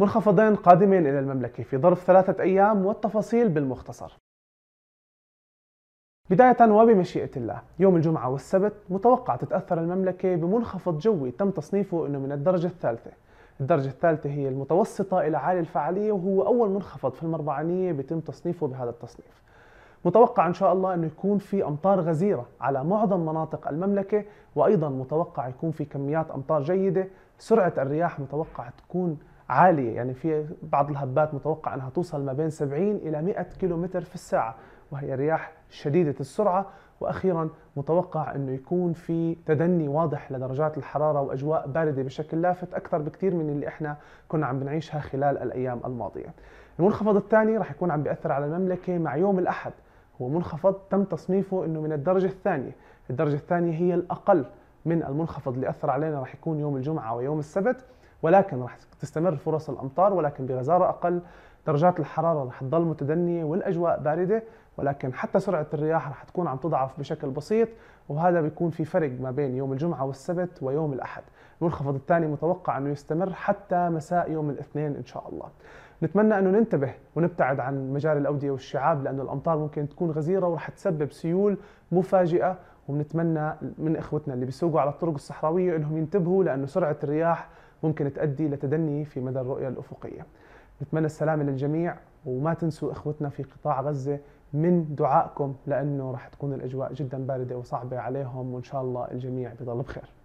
منخفضين قادمين إلى المملكة في ظرف ثلاثة أيام والتفاصيل بالمختصر بداية وبمشيئة الله يوم الجمعة والسبت متوقع تتأثر المملكة بمنخفض جوي تم تصنيفه أنه من الدرجة الثالثة الدرجة الثالثة هي المتوسطة إلى عالي الفعالية وهو أول منخفض في المربعانية بيتم تصنيفه بهذا التصنيف متوقع إن شاء الله أنه يكون في أمطار غزيرة على معظم مناطق المملكة وأيضا متوقع يكون في كميات أمطار جيدة سرعة الرياح متوقع تكون عاليه يعني في بعض الهبات متوقع انها توصل ما بين 70 الى 100 كيلومتر في الساعه وهي رياح شديده السرعه واخيرا متوقع انه يكون في تدني واضح لدرجات الحراره واجواء بارده بشكل لافت اكثر بكثير من اللي احنا كنا عم بنعيشها خلال الايام الماضيه. المنخفض الثاني رح يكون عم بياثر على المملكه مع يوم الاحد هو منخفض تم تصنيفه انه من الدرجه الثانيه، الدرجه الثانيه هي الاقل من المنخفض اللي اثر علينا رح يكون يوم الجمعه ويوم السبت ولكن راح تستمر فرص الامطار ولكن بغزاره اقل درجات الحراره رح تضل متدنيه والاجواء بارده ولكن حتى سرعه الرياح رح تكون عم تضعف بشكل بسيط وهذا بيكون في فرق ما بين يوم الجمعه والسبت ويوم الاحد المنخفض الثاني متوقع انه يستمر حتى مساء يوم الاثنين ان شاء الله نتمنى انه ننتبه ونبتعد عن مجال الاوديه والشعاب لانه الامطار ممكن تكون غزيره ورح تسبب سيول مفاجئه وبنتمنى من اخوتنا اللي بيسوقوا على الطرق الصحراويه انهم ينتبهوا لانه سرعه الرياح ممكن تؤدي لتدني في مدى الرؤية الأفقية نتمنى السلام للجميع وما تنسوا إخوتنا في قطاع غزة من دعائكم لأنه راح تكون الأجواء جدا باردة وصعبة عليهم وإن شاء الله الجميع بضل بخير